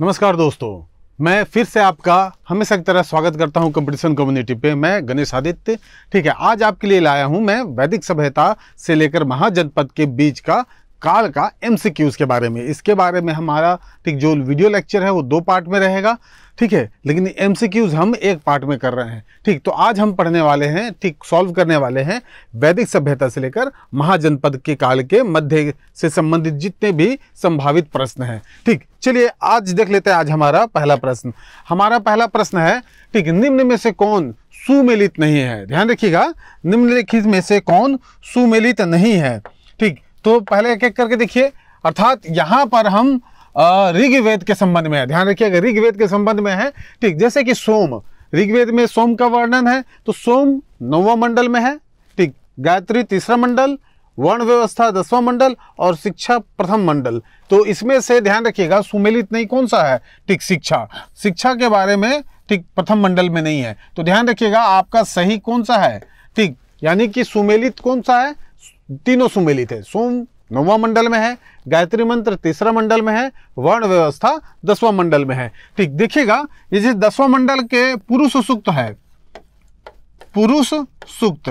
नमस्कार दोस्तों मैं फिर से आपका हमेशा की तरह स्वागत करता हूं कंपटीशन कम्युनिटी पे मैं गणेश आदित्य ठीक है आज आपके लिए लाया हूं मैं वैदिक सभ्यता से लेकर महाजनपद के बीच का काल का एमसीक्यूज के बारे में इसके बारे में हमारा ठीक जो वीडियो लेक्चर है वो दो पार्ट में रहेगा ठीक है लेकिन एमसीक्यूज हम एक पार्ट में कर रहे हैं ठीक तो आज हम पढ़ने वाले हैं ठीक सॉल्व करने वाले हैं वैदिक सभ्यता से लेकर महाजनपद के काल के मध्य से संबंधित जितने भी संभावित प्रश्न हैं ठीक चलिए आज देख लेते हैं आज हमारा पहला प्रश्न हमारा पहला प्रश्न है ठीक निम्न में से कौन सुमेलित नहीं है ध्यान रखिएगा निम्नलिखित में से कौन सुमेलित नहीं है ठीक तो पहले एक एक करके देखिए अर्थात यहाँ पर हम ऋग्वेद के संबंध में है ध्यान रखिएगा ऋग्वेद के संबंध में है ठीक जैसे कि सोम ऋग्वेद में सोम का वर्णन है तो सोम नौवा मंडल में है ठीक गायत्री तीसरा मंडल वर्ण व्यवस्था दसवां मंडल और शिक्षा प्रथम मंडल तो इसमें से ध्यान रखिएगा सुमेलित नहीं कौन सा है ठीक शिक्षा शिक्षा के बारे में ठीक प्रथम मंडल में नहीं है तो ध्यान रखिएगा आपका सही कौन सा है ठीक यानी कि सुमेलित कौन सा है तीनों सुमेलित है सोम नौवां मंडल में है गायत्री मंत्र तीसरा मंडल में है वर्ण व्यवस्था दसवां मंडल में है ठीक देखिएगा ये जिस दसवां मंडल के पुरुष सूक्त है पुरुष सूक्त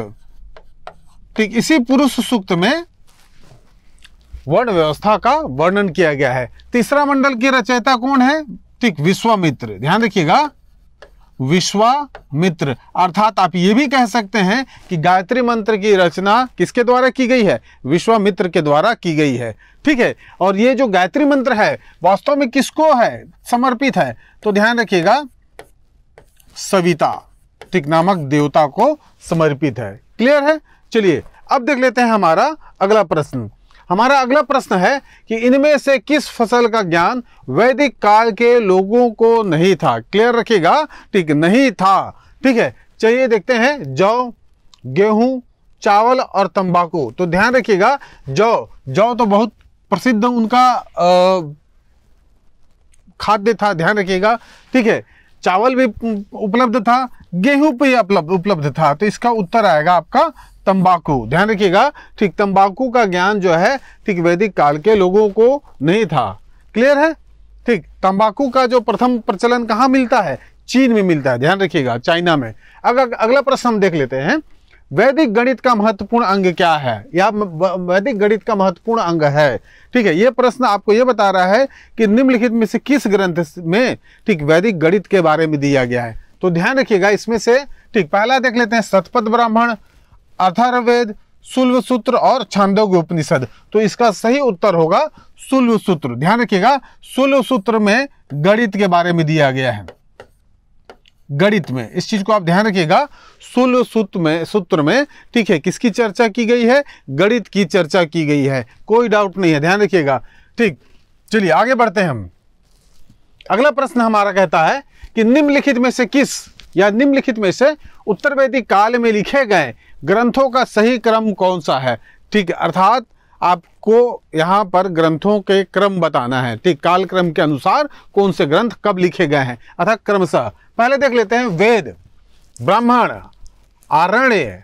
ठीक इसी पुरुष सूक्त में वर्ण व्यवस्था का वर्णन किया गया है तीसरा मंडल की रचयिता कौन है ठीक विश्वामित्र ध्यान रखिएगा विश्वामित्र अर्थात आप ये भी कह सकते हैं कि गायत्री मंत्र की रचना किसके द्वारा की गई है विश्वामित्र के द्वारा की गई है ठीक है और ये जो गायत्री मंत्र है वास्तव में किसको है समर्पित है तो ध्यान रखिएगा सविता ठीक नामक देवता को समर्पित है क्लियर है चलिए अब देख लेते हैं हमारा अगला प्रश्न हमारा अगला प्रश्न है कि इनमें से किस फसल का ज्ञान वैदिक काल के लोगों को नहीं था क्लियर रखिएगा ठीक नहीं था ठीक है चलिए देखते हैं जौ गेहूं चावल और तंबाकू तो ध्यान रखिएगा जौ जौ तो बहुत प्रसिद्ध उनका खाद्य था ध्यान रखिएगा ठीक है चावल भी उपलब्ध था गेहूं भी उपलब्ध उपलब्ध था तो इसका उत्तर आएगा आपका तंबाकू ध्यान रखिएगा ठीक तंबाकू का ज्ञान जो है ठीक वैदिक काल के लोगों को नहीं था क्लियर है ठीक तंबाकू का जो प्रथम प्रचलन कहाँ मिलता है चीन में मिलता है ध्यान रखिएगा चाइना में अगर अगला प्रश्न हम देख लेते हैं वैदिक गणित का महत्वपूर्ण अंग क्या है या वैदिक गणित का महत्वपूर्ण अंग है ठीक है ये प्रश्न आपको ये बता रहा है कि निम्नलिखित में से किस ग्रंथ में ठीक वैदिक गणित के बारे में दिया गया है तो ध्यान रखिएगा इसमें से ठीक पहला देख लेते हैं सतपथ ब्राह्मण अथर्वेद सुल्व सूत्र और छांदोग उपनिषद तो इसका सही उत्तर होगा सुल्व सूत्र ध्यान रखिएगा सुल्व सूत्र में गणित के बारे में दिया गया है गणित में इस चीज को आप ध्यान रखिएगा सुल्व सूत्र में सूत्र में ठीक है किसकी चर्चा की गई है गणित की चर्चा की गई है कोई डाउट नहीं है ध्यान रखिएगा ठीक चलिए आगे बढ़ते हैं हम अगला प्रश्न हमारा कहता है कि निम्नलिखित में से किस या निम्नलिखित में से उत्तर वैदिक काल में लिखे गए ग्रंथों का सही क्रम कौन सा है ठीक अर्थात आपको यहाँ पर ग्रंथों के क्रम बताना है ठीक काल क्रम के अनुसार कौन से ग्रंथ कब लिखे गए हैं अर्थात क्रमशः पहले देख लेते हैं वेद ब्राह्मण आरण्य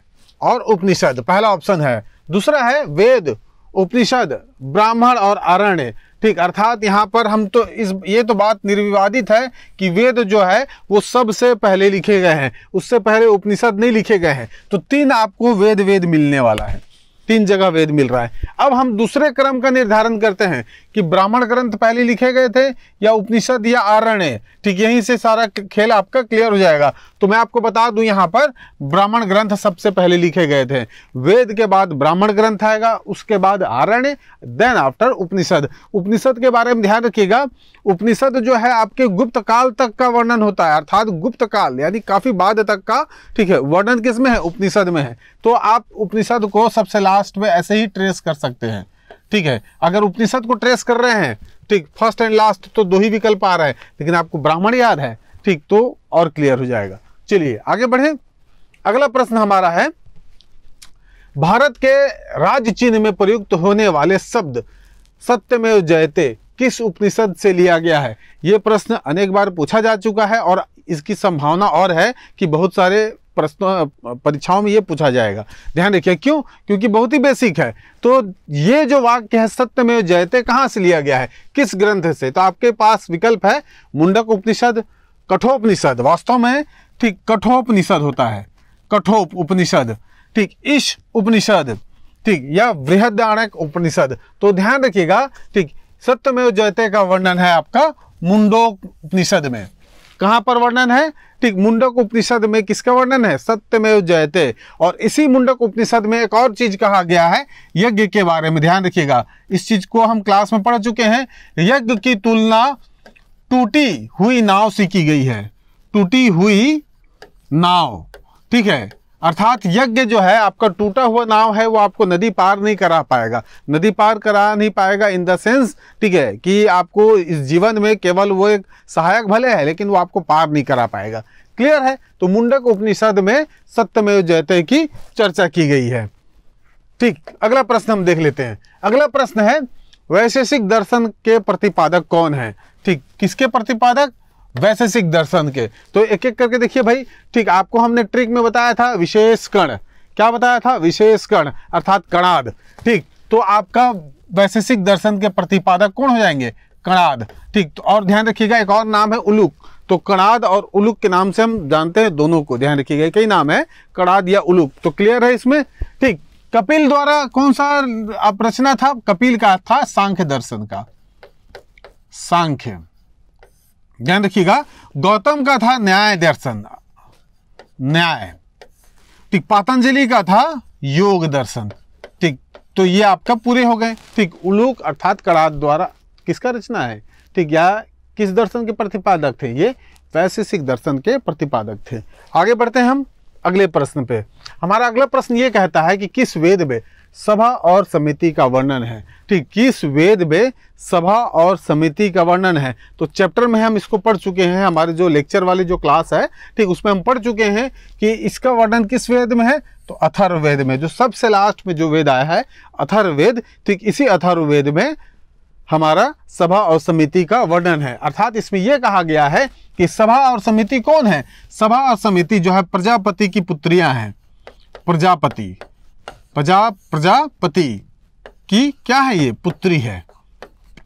और उपनिषद पहला ऑप्शन है दूसरा है वेद उपनिषद ब्राह्मण और आरण्य ठीक अर्थात यहाँ पर हम तो इस ये तो बात निर्विवादित है कि वेद जो है वो सबसे पहले लिखे गए हैं उससे पहले उपनिषद नहीं लिखे गए हैं तो तीन आपको वेद वेद मिलने वाला है तीन जगह वेद मिल रहा है अब हम दूसरे क्रम का निर्धारण करते हैं कि ब्राह्मण ग्रंथ पहले लिखे गए थे या उपनिषद या आरण्य ठीक यहीं से सारा खेल आपका क्लियर हो जाएगा तो मैं आपको बता दूं यहाँ पर ब्राह्मण ग्रंथ सबसे पहले लिखे गए थे वेद के बाद ब्राह्मण ग्रंथ आएगा उसके बाद आरण्य देन आफ्टर उपनिषद उपनिषद के बारे में ध्यान रखिएगा उपनिषद जो है आपके गुप्त काल तक का वर्णन होता है अर्थात गुप्त काल यानी काफ़ी बाद तक का ठीक है वर्णन किस में है उपनिषद में है तो आप उपनिषद को सबसे लास्ट में ऐसे ही ट्रेस कर सकते हैं ठीक है अगर उपनिषद को ट्रेस कर रहे हैं ठीक फर्स्ट एंड लास्ट तो दो ही विकल्प आ रहे हैं लेकिन आपको ब्राह्मण याद है ठीक तो और क्लियर हो जाएगा चलिए आगे बढ़े अगला प्रश्न हमारा है भारत के राज्य चिन्ह में प्रयुक्त होने वाले शब्द सत्यमेव जयते किस उपनिषद से लिया गया है यह प्रश्न अनेक बार पूछा जा चुका है और इसकी संभावना और है कि बहुत सारे प्रश्नों परीक्षाओं में ये पूछा जाएगा ध्यान रखिए क्यों क्योंकि बहुत ही बेसिक है तो ये जो वाक्य है सत्य में जयते कहाँ से लिया गया है किस ग्रंथ से तो आपके पास विकल्प है मुंडक उपनिषद कठोपनिषद वास्तव में ठीक कठोपनिषद होता है कठोप उपनिषद ठीक ईश उपनिषद ठीक या बृहदारण्यक उपनिषद तो ध्यान रखिएगा ठीक सत्यमेव जयते का वर्णन है आपका मुंडोक उपनिषद में कहाँ पर वर्णन है ठीक मुंडक उपनिषद में किसका वर्णन है सत्यमेव जयते और इसी मुंडक उपनिषद में एक और चीज कहा गया है यज्ञ के बारे में ध्यान रखिएगा इस चीज को हम क्लास में पढ़ चुके हैं यज्ञ की तुलना टूटी हुई नाव से की गई है टूटी हुई नाव ठीक है अर्थात यज्ञ जो है आपका टूटा हुआ नाव है वो आपको नदी पार नहीं करा पाएगा नदी पार करा नहीं पाएगा इन द सेंस ठीक है कि आपको इस जीवन में केवल वो एक सहायक भले है लेकिन वो आपको पार नहीं करा पाएगा क्लियर है तो मुंडक उपनिषद में सत्यमय जयते की चर्चा की गई है ठीक अगला प्रश्न हम देख लेते हैं अगला प्रश्न है वैशेषिक दर्शन के प्रतिपादक कौन है ठीक किसके प्रतिपादक वैशेषिक दर्शन के तो एक एक करके देखिए भाई ठीक आपको हमने ट्रिक में बताया था विशेष कण क्या बताया था विशेष कण अर्थात कणाद ठीक तो आपका वैशेषिक दर्शन के प्रतिपादक कौन हो जाएंगे कणाद ठीक तो और ध्यान रखिएगा एक और नाम है उलुक तो कणाद और उलूक के नाम से हम जानते हैं दोनों को ध्यान रखिएगा कई नाम है कणाद या उलुक तो क्लियर है इसमें ठीक कपिल द्वारा कौन सा आप रचना था कपिल का था सांख्य दर्शन का सांख्य ध्यान रखिएगा गौतम का था न्याय दर्शन न्याय ठीक पतंजलि का था योग दर्शन ठीक तो ये आपका पूरे हो गए ठीक उलूक अर्थात कड़ा द्वारा किसका रचना है ठीक या किस दर्शन के प्रतिपादक थे ये वैशेषिक दर्शन के प्रतिपादक थे आगे बढ़ते हैं हम अगले प्रश्न पे हमारा अगला प्रश्न ये कहता है कि किस वेद में सभा और समिति का वर्णन है ठीक किस वेद में सभा और समिति का वर्णन है तो चैप्टर में हम इसको पढ़ चुके हैं हमारे जो लेक्चर वाली जो क्लास है ठीक उसमें हम पढ़ चुके हैं कि इसका वर्णन किस वेद में है तो अथर्ववेद में जो सबसे लास्ट में जो वेद आया है अथर्ववेद ठीक इसी अथर्ववेद में हमारा सभा और समिति का वर्णन है अर्थात इसमें यह कहा गया है कि सभा और समिति कौन है सभा और समिति जो है प्रजापति की पुत्रियां हैं प्रजापति प्रजा प्रजापति की क्या है ये पुत्री है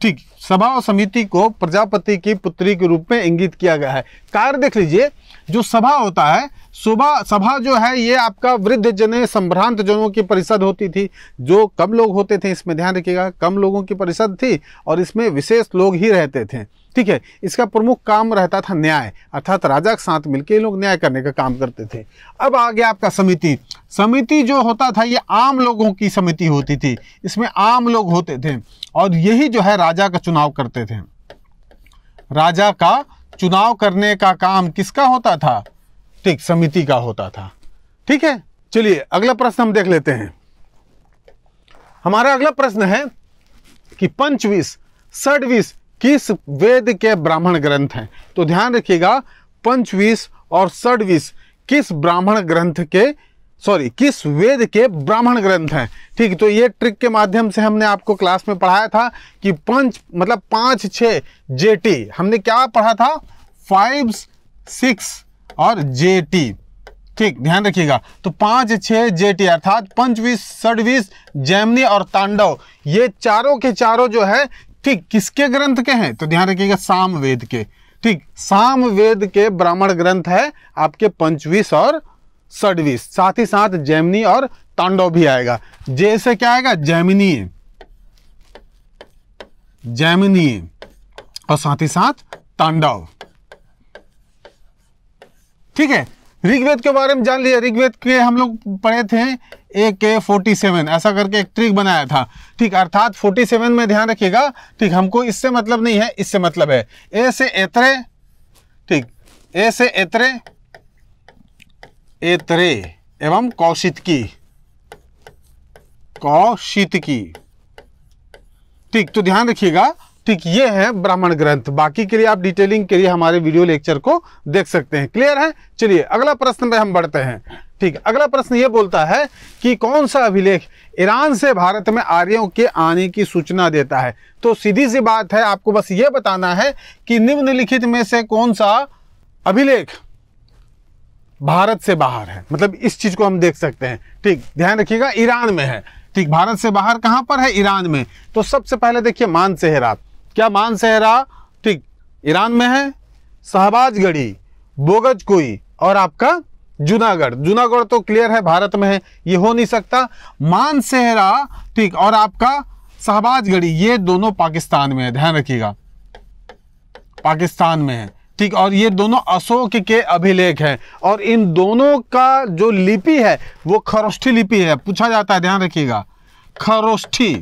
ठीक सभा और समिति को प्रजापति की पुत्री के रूप में इंगित किया गया है कार्य देख लीजिए जो सभा होता है सुबह सभा जो है ये आपका वृद्ध जने संभ्रांत जनों की परिषद होती थी जो कम लोग होते थे इसमें ध्यान रखिएगा कम लोगों की परिषद थी और इसमें विशेष लोग ही रहते थे ठीक है इसका प्रमुख काम रहता था न्याय अर्थात राजा के साथ मिलकर लोग न्याय करने का काम करते थे अब आ गया आपका समिति समिति जो होता था ये आम लोगों की समिति होती थी इसमें आम लोग होते थे और यही जो है राजा का चुनाव करते थे राजा का चुनाव करने का काम किसका होता था ठीक समिति का होता था ठीक है चलिए अगला प्रश्न हम देख लेते हैं हमारा अगला प्रश्न है कि पंचविश षडविश किस वेद के ब्राह्मण ग्रंथ हैं तो ध्यान रखिएगा पंचविश और षडविश किस ब्राह्मण ग्रंथ के सॉरी किस वेद के ब्राह्मण ग्रंथ हैं ठीक तो ये ट्रिक के माध्यम से हमने आपको क्लास में पढ़ाया था कि पंच मतलब पांच छे जेटी हमने क्या पढ़ा था फाइव सिक्स और जे टी ठीक ध्यान रखिएगा तो पांच छः जे टी अर्थात पंचवीस सड़वीस जैमनी और तांडव ये चारों के चारों जो है ठीक किसके ग्रंथ के हैं तो ध्यान रखिएगा सामवेद के ठीक सामवेद के ब्राह्मण ग्रंथ है आपके पंचवीस और सड़वीस साथ ही साथ जैमनी और तांडव भी आएगा जे से क्या आएगा जैमिनी जैमिनी और साथ ही साथ तांडव ठीक है ऋग्वेद के बारे में जान लिया ऋग्वेद के हम लोग पढ़े थे ए के फोर्टी सेवन ऐसा करके एक ट्रिक बनाया था ठीक अर्थात फोर्टी सेवन में ध्यान रखिएगा ठीक हमको इससे मतलब नहीं है इससे मतलब है ए से एतरे ठीक ए से एतरे एतरे एवं कौशित की कौशित की ठीक तो ध्यान रखिएगा ठीक ये है ब्राह्मण ग्रंथ बाकी के लिए आप डिटेलिंग के लिए हमारे वीडियो लेक्चर को देख सकते हैं क्लियर है चलिए अगला प्रश्न में हम बढ़ते हैं ठीक अगला प्रश्न ये बोलता है कि कौन सा अभिलेख ईरान से भारत में आर्यों के आने की सूचना देता है तो सीधी सी बात है आपको बस ये बताना है कि निम्नलिखित में से कौन सा अभिलेख भारत से बाहर है मतलब इस चीज को हम देख सकते हैं ठीक ध्यान रखिएगा ईरान में है ठीक भारत से बाहर कहां पर है ईरान में तो सबसे पहले देखिए मानसेहरात क्या मानसहरा ठीक ईरान में है शहबाजगढ़ी बोगज कोई और आपका जूनागढ़ जूनागढ़ तो क्लियर है भारत में है ये हो नहीं सकता मानसहरा ठीक और आपका शहबाजगढ़ी ये दोनों पाकिस्तान में है ध्यान रखिएगा पाकिस्तान में है ठीक और ये दोनों अशोक के अभिलेख हैं और इन दोनों का जो लिपि है वो खरोष्ठी लिपि है पूछा जाता है ध्यान रखिएगा खरोष्ठी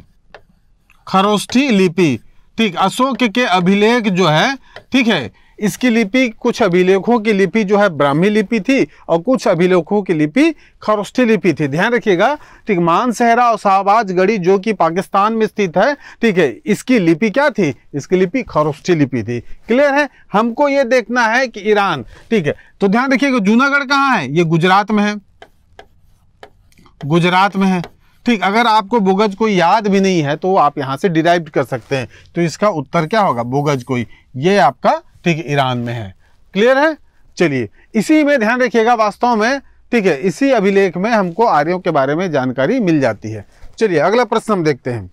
खरोष्ठी लिपि ठीक अशोक के अभिलेख जो है ठीक है इसकी लिपि कुछ अभिलेखों की लिपि जो है ब्राह्मी लिपि थी और कुछ अभिलेखों की लिपि खरोष्ठी लिपि थी ध्यान रखिएगा ठीक मानसहरा और शाहबाज गढ़ी जो कि पाकिस्तान में स्थित है ठीक है इसकी लिपि क्या थी इसकी लिपि खरोष्ठी लिपि थी क्लियर है हमको ये देखना है कि ईरान ठीक है तो ध्यान रखिएगा जूनागढ़ कहाँ है ये गुजरात में है गुजरात में है ठीक अगर आपको बोगज कोई याद भी नहीं है तो आप यहाँ से डिराइव कर सकते हैं तो इसका उत्तर क्या होगा बोगज कोई ये आपका ठीक ईरान में है क्लियर है चलिए इसी में ध्यान रखिएगा वास्तव में ठीक है इसी अभिलेख में हमको आर्यों के बारे में जानकारी मिल जाती है चलिए अगला प्रश्न हम देखते हैं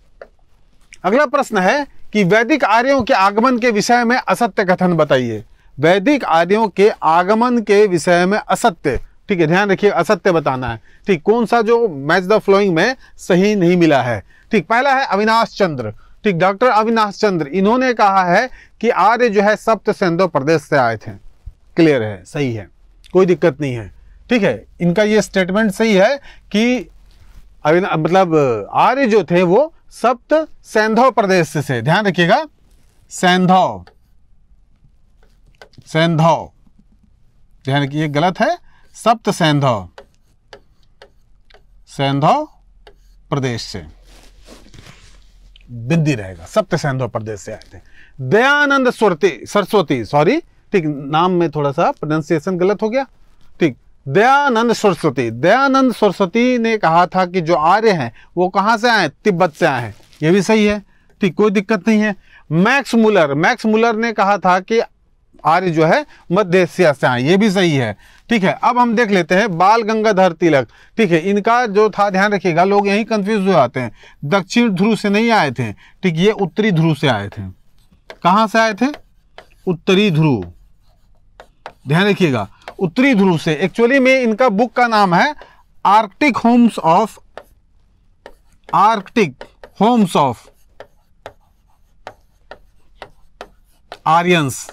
अगला प्रश्न है कि वैदिक आर्यों के आगमन के विषय में असत्य कथन बताइए वैदिक आर्यों के आगमन के विषय में असत्य ठीक है ध्यान रखिए असत्य बताना है ठीक कौन सा जो मैच द फ्लोइंग में सही नहीं मिला है ठीक पहला है अविनाश चंद्र ठीक डॉक्टर अविनाश चंद्र इन्होंने कहा है कि आर्य जो है सप्त सिंधु प्रदेश से आए थे क्लियर है सही है कोई दिक्कत नहीं है ठीक है इनका ये स्टेटमेंट सही है कि अविना मतलब आर्य जो थे वो सप्त सेंधव प्रदेश से ध्यान रखिएगा सेंधव सेंधव ध्यान रखिए गलत है सप्त सैंधव सैंधव प्रदेश से बिंदी रहेगा सप्त सैंधव प्रदेश से आए थे दयानंद सरती सरस्वती सॉरी ठीक नाम में थोड़ा सा प्रोनाउंसिएशन गलत हो गया ठीक दयानंद सरस्वती दयानंद सरस्वती ने कहा था कि जो आर्य हैं वो कहां से आए तिब्बत से आए हैं यह भी सही है ठीक कोई दिक्कत नहीं है मैक्स मुलर मैक्स मुलर ने कहा था कि आर्य जो है मध्य एशिया से आए ये भी सही है ठीक है अब हम देख लेते हैं बाल गंगाधर तिलक ठीक है इनका जो था ध्यान रखिएगा लोग यही कंफ्यूज हो जाते हैं दक्षिण ध्रुव से नहीं आए थे ठीक ये उत्तरी ध्रुव से आए थे कहां से आए थे उत्तरी ध्रुव ध्यान रखिएगा उत्तरी ध्रुव से एक्चुअली में इनका बुक का नाम है Arctic homes of Arctic homes of Aryans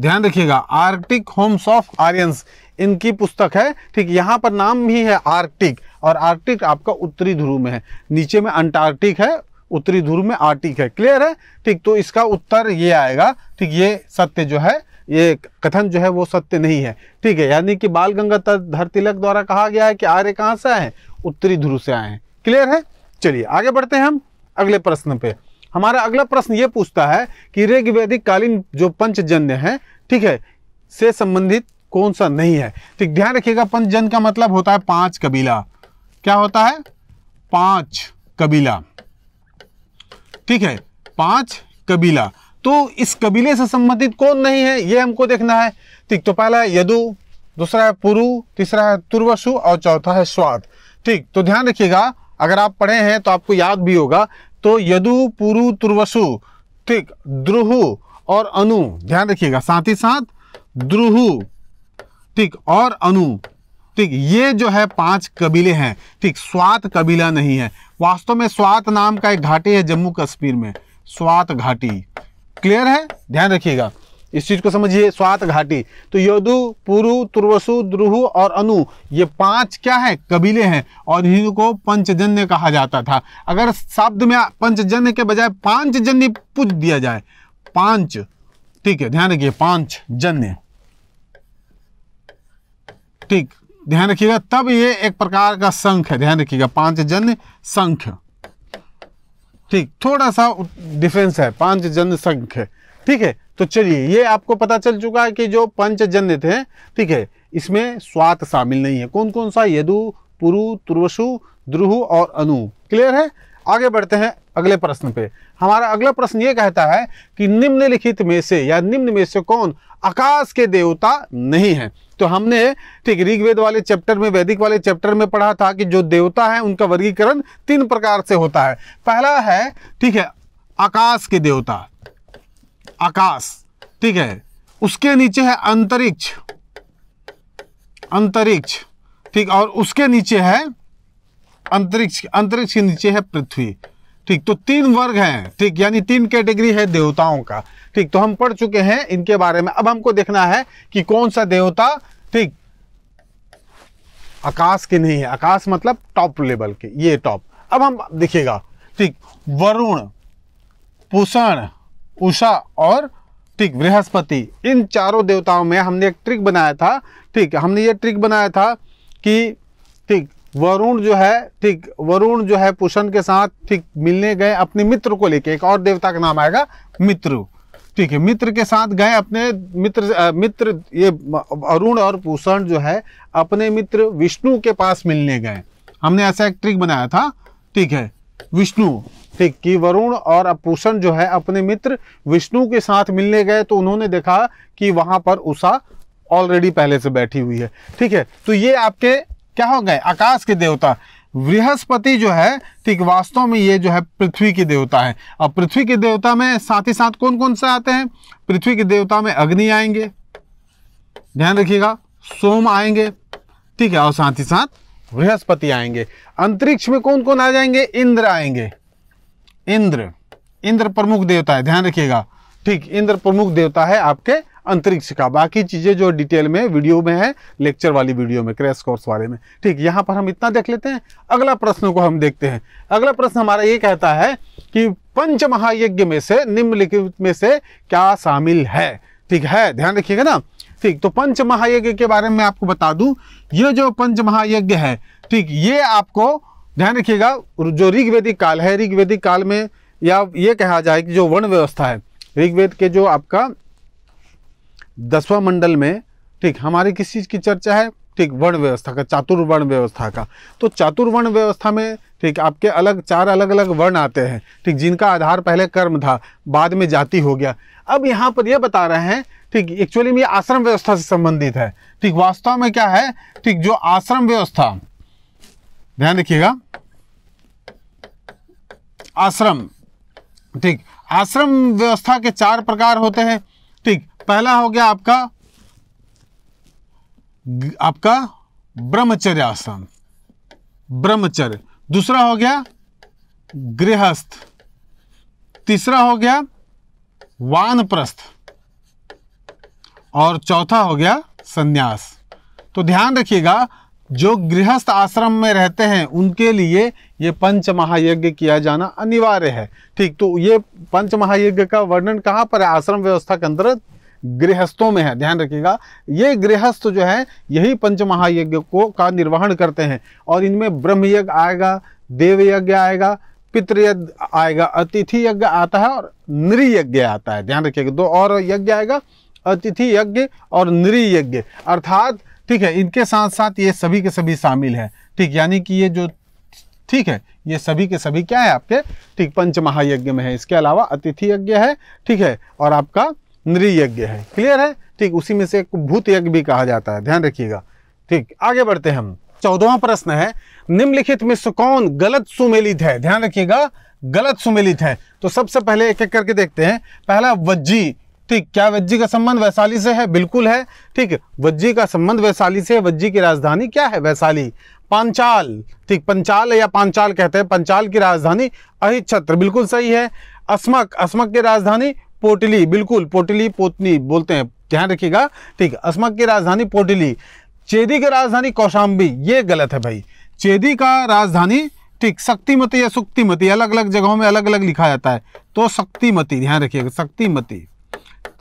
ध्यान रखिएगा आर्कटिक होम्स ऑफ आर्यंस इनकी पुस्तक है ठीक यहाँ पर नाम भी है आर्कटिक और आर्कटिक आपका उत्तरी ध्रुव में है नीचे में अंटार्कटिक है उत्तरी ध्रुव में आर्टिक है क्लियर है ठीक तो इसका उत्तर ये आएगा ठीक ये सत्य जो है ये कथन जो है वो सत्य नहीं है ठीक है यानी कि बाल गंगाधर तिलक द्वारा कहा गया है कि आर्य कहाँ से आए उत्तरी ध्रुव से आए हैं क्लियर है चलिए आगे बढ़ते हैं हम अगले प्रश्न पे हमारा अगला प्रश्न ये पूछता है कि ऋग वैदिक कालीन जो पंचजन्य है ठीक है से संबंधित कौन सा नहीं है ठीक ध्यान रखिएगा पंचजन का मतलब होता है पांच कबीला क्या होता है पांच कबीला ठीक है पांच कबीला तो इस कबीले से संबंधित कौन नहीं है ये हमको देखना है ठीक तो पहला है यदु दूसरा है पुरु तीसरा है तुर्वसु और चौथा है स्वाद ठीक तो ध्यान रखिएगा अगर आप पढ़े हैं तो आपको याद भी होगा तो यदु पुरु तुर्वसु ठीक द्रुहु और अनु ध्यान रखिएगा साथ ही साथ द्रुहु ठीक और अनु ठीक ये जो है पांच कबीले हैं ठीक स्वात कबीला नहीं है वास्तव में स्वात नाम का एक घाटी है जम्मू कश्मीर में स्वात घाटी क्लियर है ध्यान रखिएगा इस चीज़ को समझिए स्वात घाटी तो यदु पुरु तुर्वसु द्रुहु और अनु ये पांच क्या है कबीले हैं और इनको पंचजन्य कहा जाता था अगर शब्द में पंचजन्य के बजाय पांच जन्य पूज दिया जाए पांच ठीक है ध्यान रखिए पांच जन्य ठीक ध्यान रखिएगा तब ये एक प्रकार का संख है ध्यान रखिएगा पांच जन्य संख ठीक थोड़ा सा डिफरेंस है पांच जन्य संख ठीक है तो चलिए ये आपको पता चल चुका है कि जो पंचजन्य थे ठीक है इसमें स्वात शामिल नहीं है कौन कौन सा यदु पुरु तुर्वसु द्रुहु और अनु क्लियर है आगे बढ़ते हैं अगले प्रश्न पे हमारा अगला प्रश्न ये कहता है कि निम्नलिखित में से या निम्न में से कौन आकाश के देवता नहीं है तो हमने ठीक ऋग्वेद वाले चैप्टर में वैदिक वाले चैप्टर में पढ़ा था कि जो देवता है उनका वर्गीकरण तीन प्रकार से होता है पहला है ठीक है आकाश के देवता आकाश ठीक है उसके नीचे है अंतरिक्ष अंतरिक्ष ठीक और उसके नीचे है अंतरिक्ष अंतरिक्ष के नीचे है पृथ्वी ठीक तो तीन वर्ग हैं ठीक यानी तीन कैटेगरी है देवताओं का ठीक तो हम पढ़ चुके हैं इनके बारे में अब हमको देखना है कि कौन सा देवता ठीक आकाश के नहीं है आकाश मतलब टॉप लेवल के ये टॉप अब हम देखिएगा ठीक वरुण पोषण उषा और ठीक बृहस्पति इन चारों देवताओं में हमने एक ट्रिक बनाया था ठीक हमने ये ट्रिक बनाया था कि ठीक वरुण जो है ठीक वरुण जो है पुषण के साथ ठीक मिलने गए अपने मित्र को लेके एक और देवता का नाम आएगा मित्र ठीक है मित्र के साथ गए अपने मित्र आ, मित्र ये अरुण और पूषण जो है अपने मित्र विष्णु के पास मिलने गए हमने ऐसा एक ट्रिक बनाया था ठीक है विष्णु ठीक कि वरुण और अपूषण जो है अपने मित्र विष्णु के साथ मिलने गए तो उन्होंने देखा कि वहां पर उषा ऑलरेडी पहले से बैठी हुई है ठीक है तो ये आपके क्या हो गए आकाश के देवता बृहस्पति जो है ठीक वास्तव में ये जो है पृथ्वी के देवता है अब पृथ्वी के देवता में साथ ही साथ कौन कौन से आते हैं पृथ्वी के देवता में अग्नि आएंगे ध्यान रखिएगा सोम आएंगे ठीक है और साथ ही साथ बृहस्पति आएंगे अंतरिक्ष में कौन कौन आ जाएंगे इंद्र आएंगे इंद्र इंद्र प्रमुख देवता है ध्यान रखिएगा ठीक इंद्र प्रमुख देवता है आपके अंतरिक्ष का बाकी चीज़ें जो डिटेल में वीडियो में है लेक्चर वाली वीडियो में क्रैश कोर्स वाले में ठीक यहां पर हम इतना देख लेते हैं अगला प्रश्न को हम देखते हैं अगला प्रश्न हमारा ये कहता है कि पंच महायज्ञ में से निम्नलिखित में से क्या शामिल है ठीक है ध्यान रखिएगा ना ठीक तो पंच महायज्ञ के बारे में आपको बता दूं ये जो पंच महायज्ञ है ठीक ये आपको ध्यान रखिएगा जो ऋग्वेदिक काल है ऋग्वेदिक काल में या ये कहा जाए कि जो वर्ण व्यवस्था है ऋग्वेद के जो आपका दसवां मंडल में ठीक हमारी किस चीज़ की चर्चा है ठीक वर्ण व्यवस्था का चातुर्वर्ण व्यवस्था का तो चातुर्वर्ण व्यवस्था में ठीक आपके अलग चार अलग अलग वर्ण आते हैं ठीक जिनका आधार पहले कर्म था बाद में जाति हो गया अब यहाँ पर यह बता रहे हैं ठीक एक्चुअली में ये आश्रम व्यवस्था से संबंधित है ठीक वास्तव में क्या है ठीक जो आश्रम व्यवस्था ध्यान रखिएगा आश्रम ठीक आश्रम व्यवस्था के चार प्रकार होते हैं ठीक पहला हो गया आपका आपका ब्रह्मचर्य आश्रम ब्रह्मचर्य दूसरा हो गया गृहस्थ तीसरा हो गया वानप्रस्थ और चौथा हो गया संन्यास तो ध्यान रखिएगा जो गृहस्थ आश्रम में रहते हैं उनके लिए ये पंच महायज्ञ किया जाना अनिवार्य है ठीक तो ये पंच महायज्ञ का वर्णन कहाँ पर है आश्रम व्यवस्था के अंतर्गत गृहस्थों में है ध्यान रखिएगा ये गृहस्थ जो है यही पंच महायज्ञ को का निर्वहन करते हैं और इनमें ब्रह्मयज्ञ आएगा देवयज्ञ आएगा पितृयज्ञ आएगा अतिथि यज्ञ आता है और नृयज्ञ आता है ध्यान रखिएगा दो और यज्ञ आएगा अतिथि यज्ञ और नृयज्ञ अर्थात ठीक है इनके साथ साथ ये सभी के सभी शामिल है ठीक यानी कि ये जो ठीक है ये सभी के सभी क्या है आपके ठीक पंच महायज्ञ में है इसके अलावा अतिथि यज्ञ है ठीक है और आपका नृयज्ञ है क्लियर है ठीक उसी में से भूत यज्ञ भी कहा जाता है ध्यान रखिएगा ठीक आगे बढ़ते हैं हम चौदवा प्रश्न है निम्नलिखित में से कौन गलत सुमेलित है ध्यान रखिएगा गलत सुमेलित है तो सबसे पहले एक एक करके देखते हैं पहला वज्जी ठीक क्या वज्जी का संबंध वैशाली से है बिल्कुल है ठीक वज्जी का संबंध वैशाली से वज्जी की राजधानी क्या है वैशाली पांचाल ठीक पंचाल या पांचाल कहते हैं पंचाल की राजधानी अहिछत्र बिल्कुल सही है अस्मक अस्मक की राजधानी पोटली बिल्कुल पोटली पोतनी बोलते हैं ध्यान रखिएगा ठीक अस्मक की राजधानी पोटली चेदी की राजधानी कौशाम्बी ये गलत है भाई चेदी का राजधानी ठीक शक्तिमती या सुक्तिमती अलग अलग जगहों में अलग अलग लिखा जाता है तो शक्तिमती ध्यान रखिएगा शक्तिमती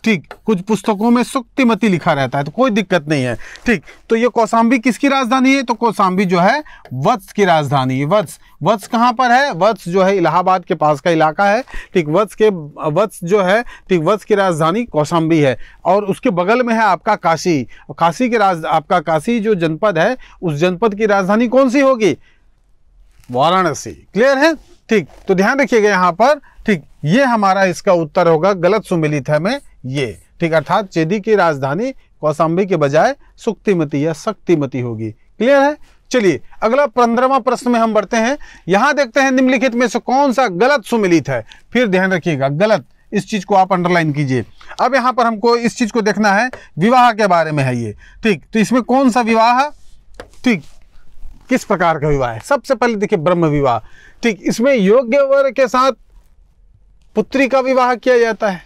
ठीक कुछ पुस्तकों में सुक्तिमती लिखा रहता है तो कोई दिक्कत नहीं है ठीक तो ये कौसाम्बी किसकी राजधानी है तो कौसाम्बी जो है वत्स की राजधानी है वत्स वत्स कहाँ पर है वत्स जो है इलाहाबाद के पास का इलाका है ठीक वत्स के वत्स जो है ठीक वत्स की राजधानी कौसाम्बी है और उसके बगल में है आपका काशी काशी के राज आपका काशी जो जनपद है उस जनपद की राजधानी कौन सी होगी वाराणसी क्लियर है ठीक तो ध्यान रखिएगा यहाँ पर ठीक ये हमारा इसका उत्तर होगा गलत सुमिलित है मैं ये ठीक अर्थात चेदी की राजधानी कौशाम्बी के बजाय सुक्तिमती या शक्तिमती होगी क्लियर है चलिए अगला पंद्रहवा प्रश्न में हम बढ़ते हैं यहां देखते हैं निम्नलिखित में से कौन सा गलत सुमिलित है फिर ध्यान रखिएगा गलत इस चीज को आप अंडरलाइन कीजिए अब यहां पर हमको इस चीज को देखना है विवाह के बारे में है ये ठीक तो इसमें कौन सा विवाह ठीक किस प्रकार का विवाह है सबसे पहले देखिए ब्रह्म विवाह ठीक इसमें योग्य वर के साथ पुत्री का विवाह किया जाता है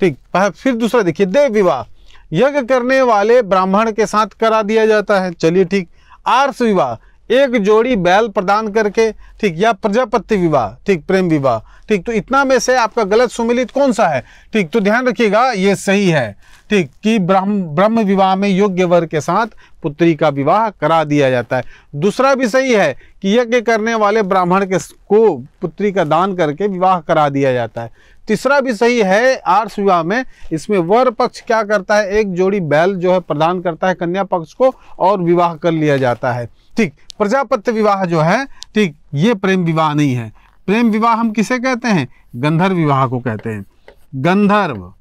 ठीक फिर दूसरा देखिए देव विवाह यज्ञ करने वाले ब्राह्मण के साथ करा दिया जाता है चलिए ठीक आर्स विवाह एक जोड़ी बैल प्रदान करके ठीक या प्रजापति विवाह ठीक प्रेम विवाह ठीक तो इतना में से आपका गलत सुमिलित कौन सा है ठीक तो ध्यान रखिएगा ये सही है ठीक कि ब्रह्म ब्रह्म विवाह में योग्य वर के साथ पुत्री का विवाह करा दिया जाता है दूसरा भी सही है कि यज्ञ करने वाले ब्राह्मण के को पुत्री का दान करके विवाह करा दिया जाता है तीसरा भी सही है आर्स विवाह में इसमें वर पक्ष क्या करता है एक जोड़ी बैल जो है प्रदान करता है कन्या पक्ष को और विवाह कर लिया जाता है ठीक प्रजापत्य विवाह जो है ठीक ये प्रेम विवाह नहीं है प्रेम विवाह हम किसे कहते हैं गंधर्व विवाह को कहते हैं गंधर्व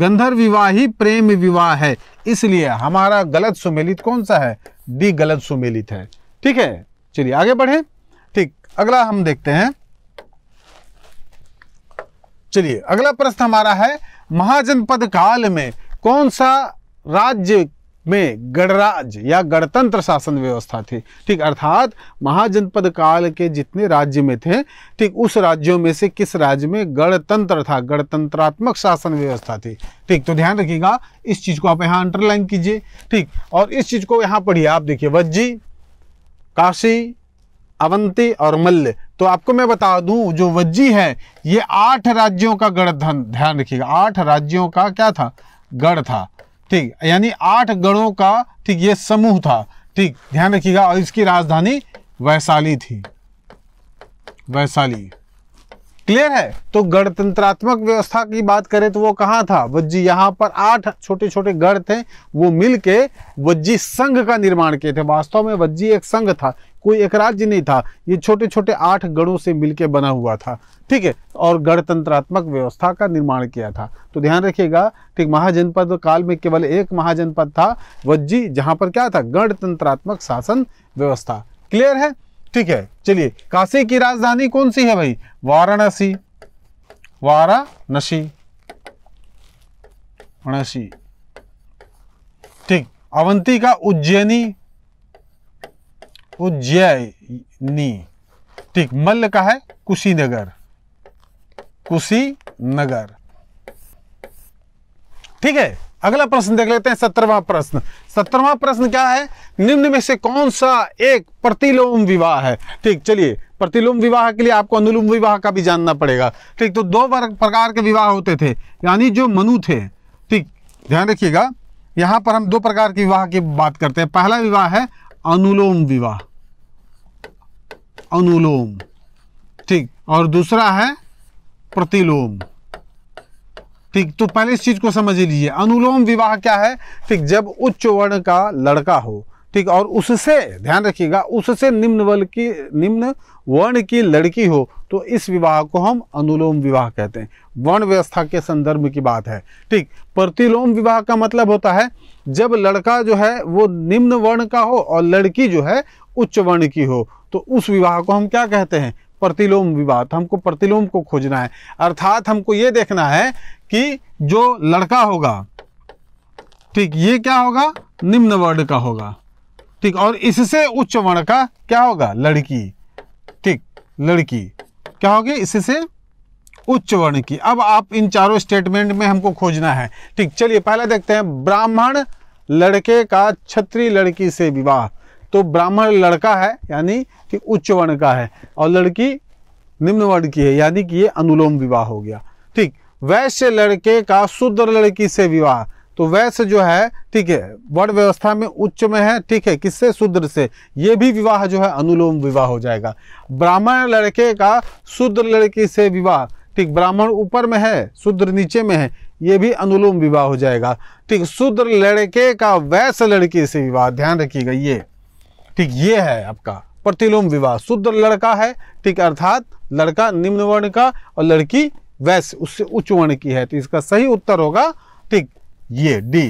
गंधर्व विवाह ही प्रेम विवाह है इसलिए हमारा गलत सुमेलित कौन सा है डी गलत सुमेलित है ठीक है चलिए आगे बढ़े ठीक अगला हम देखते हैं चलिए अगला प्रश्न हमारा है महाजनपद काल में कौन सा राज्य में गणराज या गणतंत्र शासन व्यवस्था थी ठीक अर्थात महाजनपद काल के जितने राज्य में थे ठीक उस राज्यों में से किस राज्य में गणतंत्र था गणतंत्रात्मक शासन व्यवस्था थी ठीक तो ध्यान रखिएगा इस चीज़ को आप यहाँ अंडरलाइन कीजिए ठीक और इस चीज़ को यहाँ पढ़िए आप देखिए वज्जी काशी अवंती और मल्ल तो आपको मैं बता दूं जो वज्जी है ये आठ राज्यों का गढ़ ध्यान रखिएगा आठ राज्यों का क्या था गढ़ था ठीक यानी आठ गढ़ों का ठीक ये समूह था ठीक ध्यान रखिएगा और इसकी राजधानी वैशाली थी वैशाली क्लियर है तो गणतंत्रात्मक व्यवस्था की बात करें तो वो कहाँ था वज्जी यहाँ पर आठ छोटे छोटे गढ़ थे वो मिलके वज्जी संघ का निर्माण किए थे वास्तव में वज्जी एक संघ था कोई एक राज्य नहीं था ये छोटे छोटे आठ गढ़ों से मिलकर बना हुआ था ठीक है और गणतंत्रात्मक व्यवस्था का निर्माण किया था तो ध्यान रखिएगा ठीक महाजनपद काल में केवल एक महाजनपद था वज्जी जहां पर क्या था गणतंत्रात्मक शासन व्यवस्था क्लियर है ठीक है चलिए काशी की राजधानी कौन सी है भाई वाराणसी वाराणसी वाराणसी ठीक अवंती का उज्जैनी उज्जैनी ठीक मल्ल का है कुशीनगर कुशीनगर ठीक है अगला प्रश्न देख लेते हैं सत्रवा प्रश्न सत्रवा प्रश्न क्या है निम्न में से कौन सा एक प्रतिलोम विवाह है ठीक चलिए प्रतिलोम विवाह के लिए आपको अनुलोम विवाह का भी जानना पड़ेगा ठीक तो दो प्रकार के विवाह होते थे यानी जो मनु थे ठीक ध्यान रखिएगा यहां पर हम दो प्रकार के विवाह की बात करते हैं पहला विवाह है अनुलोम विवाह अनुलोम ठीक और दूसरा है प्रतिलोम ठीक तो पहले इस चीज को समझ लीजिए अनुलोम विवाह क्या है ठीक जब उच्च वर्ण का लड़का हो ठीक और उससे ध्यान रखिएगा उससे निम्न वर्ग की निम्न वर्ण की लड़की हो तो इस विवाह को हम अनुलोम विवाह कहते हैं वर्ण व्यवस्था के संदर्भ की बात है ठीक प्रतिलोम विवाह का मतलब होता है जब लड़का जो है वो निम्न वर्ण का हो और लड़की जो है उच्च वर्ण की हो तो उस विवाह को हम क्या कहते हैं प्रतिलोम विवाह तो हमको प्रतिलोम को खोजना है अर्थात हमको ये देखना है कि जो लड़का होगा ठीक ये क्या होगा निम्न वर्ण का होगा ठीक और इससे उच्च वर्ण का क्या होगा लड़की ठीक लड़की क्या होगी इससे उच्च वर्ण की अब आप इन चारों स्टेटमेंट में हमको खोजना है ठीक चलिए पहला देखते हैं ब्राह्मण लड़के का छत्री लड़की से विवाह तो ब्राह्मण लड़का है यानी कि उच्च वर्ण का है और लड़की निम्न वर्ण की है यानी कि ये अनुलोम विवाह हो गया ठीक वैश्य लड़के का शुद्ध लड़की से विवाह तो वैश्य जो है ठीक है वर्ण व्यवस्था में उच्च में है ठीक है किससे शूद्र से ये भी विवाह जो है अनुलोम विवाह हो जाएगा ब्राह्मण लड़के का शूद्र लड़की से विवाह ठीक ब्राह्मण ऊपर में है शूद्र नीचे में है ये भी अनुलोम विवाह हो जाएगा ठीक शूद्र लड़के का वैश्य लड़की से विवाह ध्यान रखिएगा ये ठीक ये है आपका प्रतिलोम विवाह शूद्र लड़का है ठीक अर्थात लड़का निम्न वर्ण का और लड़की वैश्य उससे उच्च वर्ण की है तो इसका सही उत्तर होगा ये डी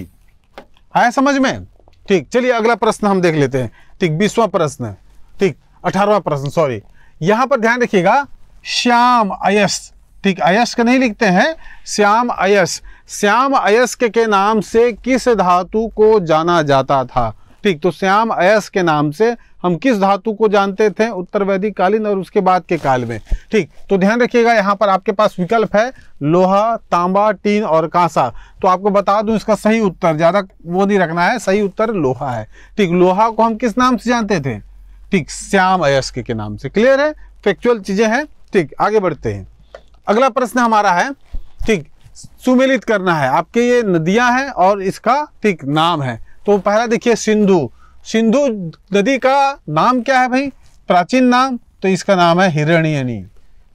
आया समझ में ठीक चलिए अगला प्रश्न हम देख लेते हैं ठीक बीसवा प्रश्न ठीक अठारवा प्रश्न सॉरी यहां पर ध्यान रखिएगा श्याम अयस ठीक अयस का नहीं लिखते हैं श्याम अयस श्याम अयस्क के नाम से किस धातु को जाना जाता था ठीक तो श्याम अयस के नाम से हम किस धातु को जानते थे उत्तर वैदिक कालीन और उसके बाद के काल में ठीक तो ध्यान रखिएगा यहाँ पर आपके पास विकल्प है लोहा तांबा टीन और कांसा तो आपको बता दूं इसका सही उत्तर ज़्यादा वो नहीं रखना है सही उत्तर लोहा है ठीक लोहा को हम किस नाम से जानते थे ठीक श्याम अयस्क के नाम से क्लियर है फैक्चुअल चीज़ें हैं ठीक आगे बढ़ते हैं अगला प्रश्न हमारा है ठीक सुमिलित करना है आपके ये नदियां हैं और इसका ठीक नाम है तो पहला देखिए सिंधु सिंधु नदी का नाम क्या है भाई प्राचीन नाम तो इसका नाम है हिरण्यनी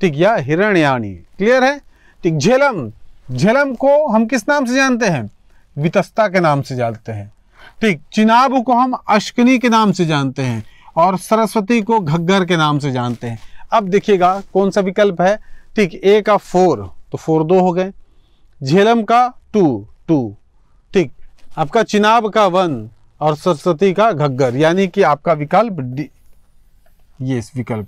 ठीक या हिरण्यानी क्लियर है ठीक झेलम झेलम को हम किस नाम से जानते हैं वितस्ता के नाम से जानते हैं ठीक चिनाब को हम अश्कनी के नाम से जानते हैं और सरस्वती को घग्गर के नाम से जानते हैं अब देखिएगा कौन सा विकल्प है ठीक ए का फोर तो फोर दो हो गए झेलम का टू टू ठीक आपका चिनाब का वन और सरस्वती का घग्गर यानी कि आपका विकल्प डी ये इस विकल्प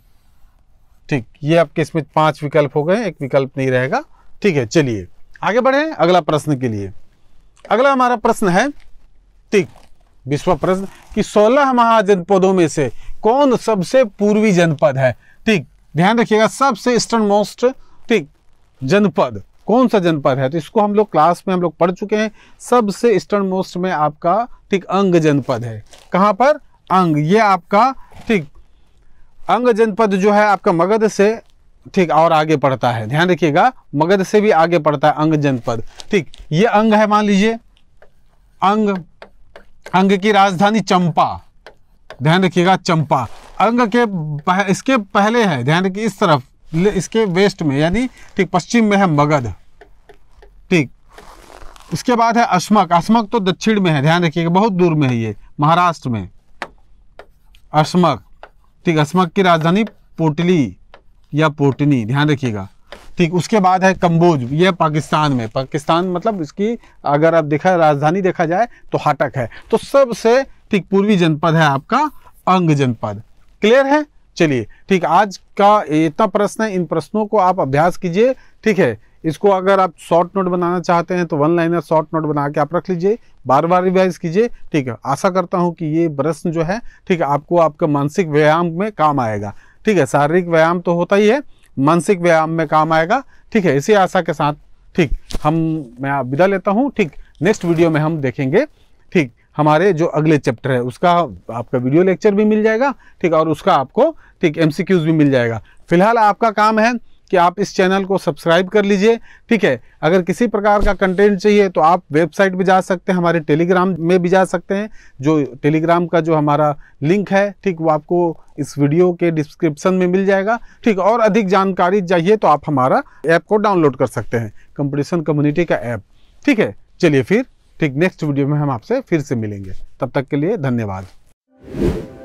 ठीक ये आपके इसमें पांच विकल्प हो गए एक विकल्प नहीं रहेगा ठीक है चलिए आगे बढ़े अगला प्रश्न के लिए अगला हमारा प्रश्न है ठीक विश्व प्रश्न कि 16 महाजनपदों में से कौन सबसे पूर्वी जनपद है ठीक ध्यान रखिएगा सबसे ईस्टर्न मोस्ट ठीक जनपद कौन सा जनपद है तो इसको हम लोग क्लास में हम लोग पढ़ चुके हैं सबसे ईस्टर्न मोस्ट में आपका ठीक अंग जनपद है कहाँ पर अंग ये आपका ठीक अंग जनपद जो है आपका मगध से ठीक और आगे पड़ता है ध्यान रखिएगा मगध से भी आगे पड़ता है अंग जनपद ठीक ये अंग है मान लीजिए अंग अंग की राजधानी चंपा ध्यान रखिएगा चंपा अंग के पह, इसके पहले है ध्यान रखिए इस तरफ इसके वेस्ट में यानी ठीक पश्चिम में है मगध ठीक उसके बाद है अस्मक अस्मक तो दक्षिण में है ध्यान रखिएगा बहुत दूर में है ये महाराष्ट्र में अशमक ठीक अस्मक की राजधानी पोटली या पोटनी ध्यान रखिएगा ठीक उसके बाद है कंबोज ये पाकिस्तान में पाकिस्तान मतलब इसकी अगर आप देखा राजधानी देखा जाए तो हाटक है तो सबसे ठीक पूर्वी जनपद है आपका अंग जनपद क्लियर है चलिए ठीक आज का इतना प्रश्न है इन प्रश्नों को आप अभ्यास कीजिए ठीक है इसको अगर आप शॉर्ट नोट बनाना चाहते हैं तो वन लाइनर शॉर्ट नोट बना के आप रख लीजिए बार बार रिवाइज कीजिए ठीक है आशा करता हूँ कि ये प्रश्न जो है ठीक है आपको आपका मानसिक व्यायाम में काम आएगा ठीक है शारीरिक व्यायाम तो होता ही है मानसिक व्यायाम में काम आएगा ठीक है इसी आशा के साथ ठीक हम मैं आप विदा लेता हूँ ठीक नेक्स्ट वीडियो में हम देखेंगे ठीक हमारे जो अगले चैप्टर है उसका आपका वीडियो लेक्चर भी मिल जाएगा ठीक और उसका आपको ठीक एम भी मिल जाएगा फिलहाल आपका काम है कि आप इस चैनल को सब्सक्राइब कर लीजिए ठीक है अगर किसी प्रकार का कंटेंट चाहिए तो आप वेबसाइट भी जा सकते हैं हमारे टेलीग्राम में भी जा सकते हैं जो टेलीग्राम का जो हमारा लिंक है ठीक वो आपको इस वीडियो के डिस्क्रिप्शन में मिल जाएगा ठीक और अधिक जानकारी चाहिए तो आप हमारा ऐप को डाउनलोड कर सकते हैं कंपटीशन कम्युनिटी का ऐप ठीक है चलिए फिर ठीक नेक्स्ट वीडियो में हम आपसे फिर से मिलेंगे तब तक के लिए धन्यवाद